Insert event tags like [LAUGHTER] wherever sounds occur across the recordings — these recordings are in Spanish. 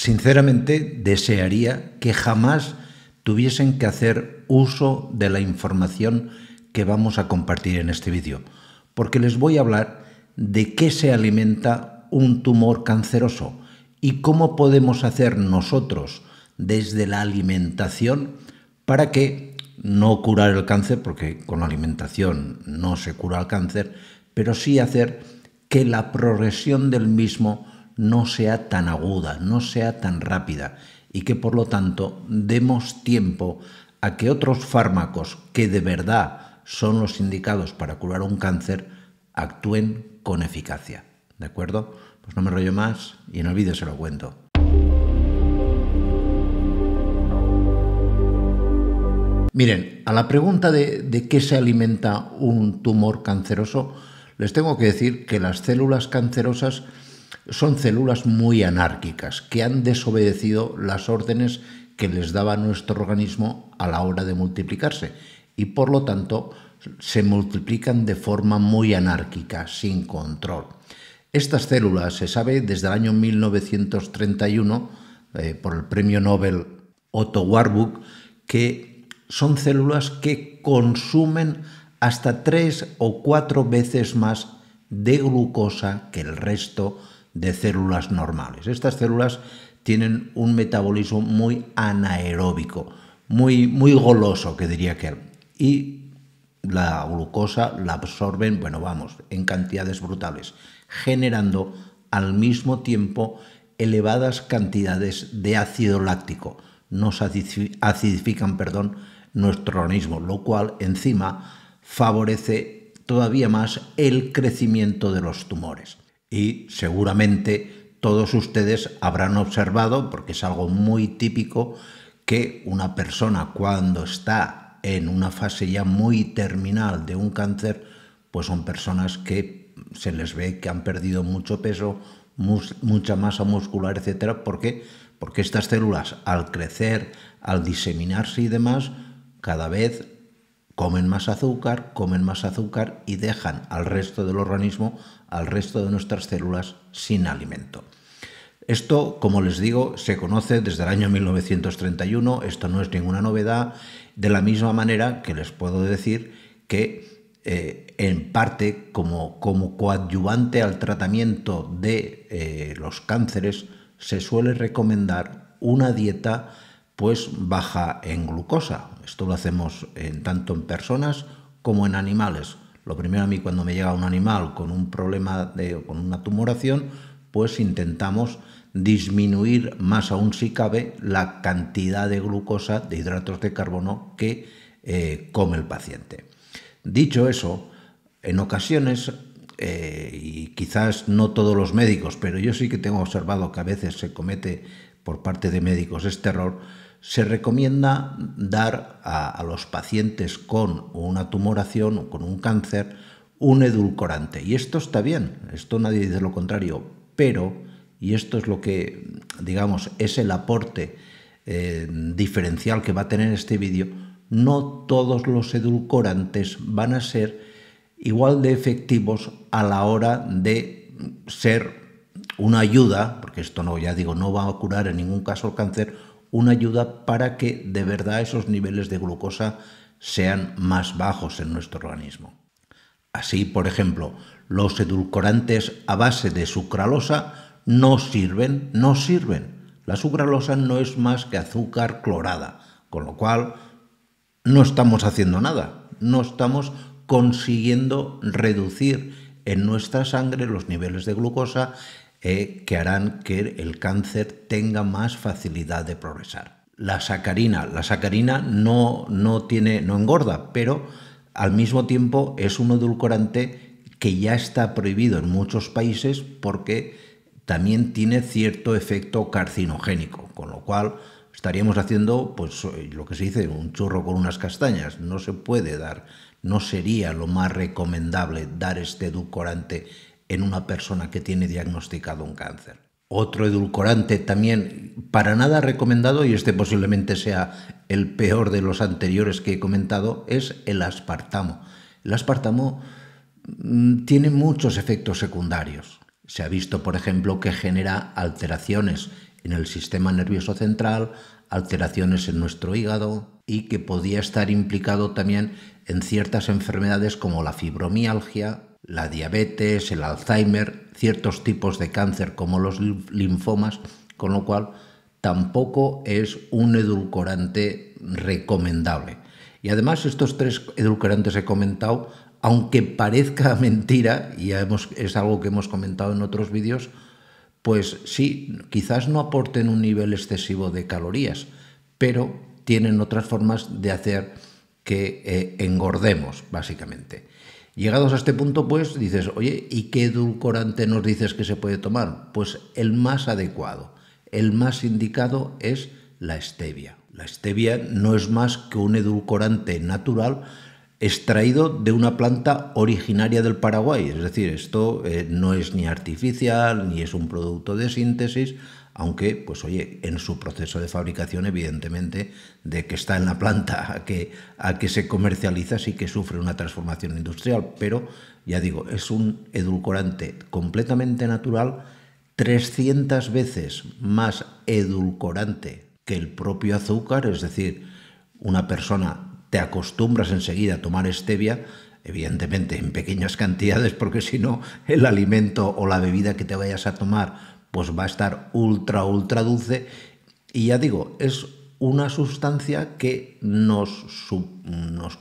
Sinceramente, desearía que jamás tuviesen que hacer uso de la información que vamos a compartir en este vídeo, porque les voy a hablar de qué se alimenta un tumor canceroso y cómo podemos hacer nosotros desde la alimentación para que no curar el cáncer, porque con la alimentación no se cura el cáncer, pero sí hacer que la progresión del mismo no sea tan aguda, no sea tan rápida y que por lo tanto demos tiempo a que otros fármacos que de verdad son los indicados para curar un cáncer actúen con eficacia. ¿De acuerdo? Pues no me rollo más y en el vídeo se lo cuento. Miren, a la pregunta de, de qué se alimenta un tumor canceroso, les tengo que decir que las células cancerosas son células muy anárquicas que han desobedecido las órdenes que les daba nuestro organismo a la hora de multiplicarse y por lo tanto se multiplican de forma muy anárquica, sin control. Estas células se sabe desde el año 1931 eh, por el premio Nobel Otto Warburg que son células que consumen hasta tres o cuatro veces más de glucosa que el resto de células normales. Estas células tienen un metabolismo muy anaeróbico, muy, muy goloso, que diría que Y la glucosa la absorben, bueno, vamos, en cantidades brutales, generando al mismo tiempo elevadas cantidades de ácido láctico. Nos acidifican, perdón, nuestro organismo, lo cual encima favorece todavía más el crecimiento de los tumores y seguramente todos ustedes habrán observado, porque es algo muy típico, que una persona cuando está en una fase ya muy terminal de un cáncer, pues son personas que se les ve que han perdido mucho peso, mucha masa muscular, etcétera, ¿Por qué? Porque estas células al crecer, al diseminarse y demás, cada vez comen más azúcar, comen más azúcar y dejan al resto del organismo, al resto de nuestras células sin alimento. Esto, como les digo, se conoce desde el año 1931, esto no es ninguna novedad, de la misma manera que les puedo decir que eh, en parte como, como, coadyuvante al tratamiento de eh, los cánceres se suele recomendar una dieta pues baja en glucosa. Esto lo hacemos en, tanto en personas como en animales. Lo primero a mí cuando me llega un animal con un problema de, con una tumoración, pues intentamos disminuir más aún si cabe la cantidad de glucosa, de hidratos de carbono que eh, come el paciente. Dicho eso, en ocasiones, eh, y quizás no todos los médicos, pero yo sí que tengo observado que a veces se comete por parte de médicos este error, se recomienda dar a, los pacientes con una tumoración o con un cáncer un edulcorante. Y esto está bien, esto nadie dice lo contrario, pero, y esto es lo que, digamos, es el aporte eh, diferencial que va a tener este vídeo, no todos los edulcorantes van a ser igual de efectivos a la hora de ser una ayuda, porque esto no, ya digo, no va a curar en ningún caso el cáncer, una ayuda para que de verdad esos niveles de glucosa sean más bajos en nuestro organismo. Así, por ejemplo, los edulcorantes a base de sucralosa no sirven, no sirven. La sucralosa no es más que azúcar clorada, con lo cual no estamos haciendo nada, no estamos consiguiendo reducir en nuestra sangre los niveles de glucosa eh, que harán que el cáncer tenga más facilidad de progresar. La sacarina, la sacarina no, tiene, no engorda, pero al mismo tiempo es un edulcorante que ya está prohibido en muchos países porque también tiene cierto efecto carcinogénico, con lo cual estaríamos haciendo pues eh, lo que se dice un churro con unas castañas, no se puede dar, no sería lo más recomendable dar este edulcorante en una persona que tiene diagnosticado un cáncer. Otro edulcorante también para nada recomendado, y este posiblemente sea el peor de los anteriores que he comentado, es el aspartamo. El aspartamo mm, tiene muchos efectos secundarios. Se ha visto, por ejemplo, que genera alteraciones en el sistema nervioso central, alteraciones en nuestro hígado y que podía estar implicado también en ciertas enfermedades como la fibromialgia la diabetes, el Alzheimer, ciertos tipos de cáncer como los linfomas, con lo cual tampoco es un edulcorante recomendable. Y además estos tres edulcorantes he comentado, aunque parezca [LAUGHS] mentira, y es algo que hemos comentado en otros vídeos, pues sí, quizás no aporten un nivel excesivo de calorías, pero tienen otras formas de hacer que eh, engordemos, básicamente. Llegados a este punto, pues dices, oye, ¿y qué edulcorante nos dices que se puede tomar? Pues el más adecuado, el más indicado es la stevia. La stevia no es más que un edulcorante natural extraído de una planta originaria del Paraguay. Es decir, esto eh, no es ni artificial, ni es un producto de síntesis, aunque, pues oye, en su proceso de fabricación, evidentemente, de que está en la planta a que, a que se comercializa, sí que sufre una transformación industrial, pero ya digo, es un edulcorante completamente natural, 300 veces más edulcorante que el propio azúcar, es decir, una persona te acostumbras enseguida a tomar stevia, evidentemente en pequeñas cantidades, porque si no el alimento o la bebida que te vayas a tomar pues va a estar ultra, ultra dulce. Y ya digo, es una sustancia que nos, nos,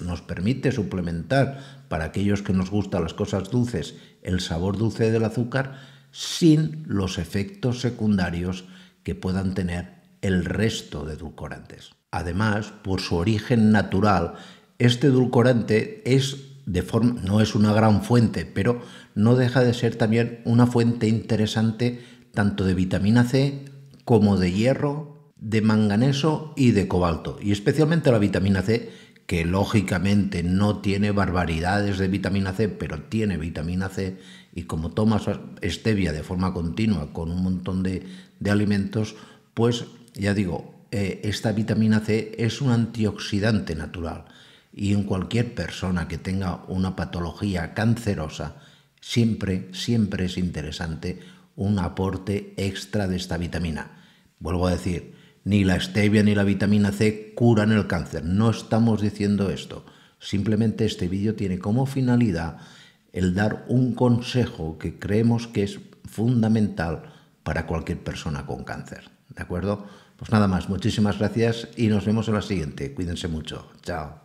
nos permite suplementar para aquellos que nos gustan las cosas dulces el sabor dulce del azúcar sin los efectos secundarios que puedan tener el resto de edulcorantes. Además, por su origen natural, este dulcorante es de forma, no es una gran fuente, pero no deja de ser también una fuente interesante tanto de vitamina C como de hierro, de manganeso y de cobalto. Y especialmente la vitamina C, que lógicamente no tiene barbaridades de vitamina C, pero tiene vitamina C, y como tomas stevia de forma continua con un montón de, alimentos, pues ya digo, eh, esta vitamina C es un antioxidante natural y en cualquier persona que tenga una patología cancerosa, siempre, siempre es interesante un aporte extra de esta vitamina. Vuelvo a decir, ni la stevia ni la vitamina C curan el cáncer, no estamos diciendo esto. Simplemente este vídeo tiene como finalidad el dar un consejo que creemos que es fundamental para cualquier persona con cáncer. ¿De acuerdo? Pues nada más, muchísimas gracias y nos vemos en la siguiente. Cuídense mucho. Chao.